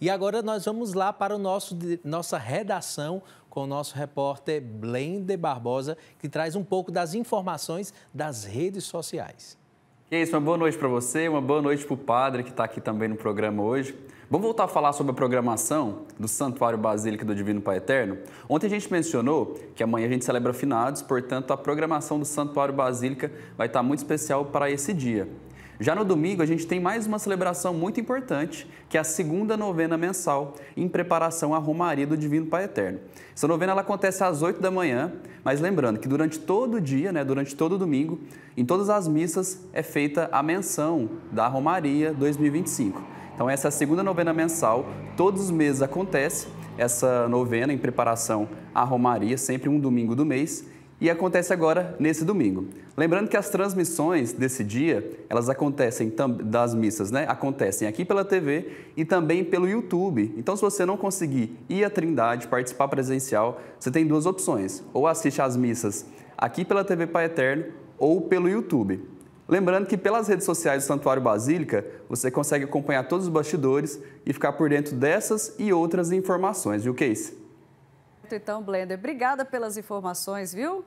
E agora nós vamos lá para o nosso, nossa redação com o nosso repórter Blender Barbosa, que traz um pouco das informações das redes sociais. E é isso, uma boa noite para você, uma boa noite para o padre que está aqui também no programa hoje. Vamos voltar a falar sobre a programação do Santuário Basílica do Divino Pai Eterno? Ontem a gente mencionou que amanhã a gente celebra finados, portanto a programação do Santuário Basílica vai estar muito especial para esse dia. Já no domingo, a gente tem mais uma celebração muito importante, que é a segunda novena mensal, em preparação à Romaria do Divino Pai Eterno. Essa novena ela acontece às 8 da manhã, mas lembrando que durante todo o dia, né, durante todo o domingo, em todas as missas é feita a menção da Romaria 2025. Então essa é a segunda novena mensal, todos os meses acontece essa novena em preparação à Romaria, sempre um domingo do mês e acontece agora nesse domingo. Lembrando que as transmissões desse dia, elas acontecem das missas, né? Acontecem aqui pela TV e também pelo YouTube. Então, se você não conseguir ir à Trindade, participar presencial, você tem duas opções: ou assiste às missas aqui pela TV Pai Eterno ou pelo YouTube. Lembrando que pelas redes sociais do Santuário Basílica, você consegue acompanhar todos os bastidores e ficar por dentro dessas e outras informações, viu, Case? Então, Blender, obrigada pelas informações, viu?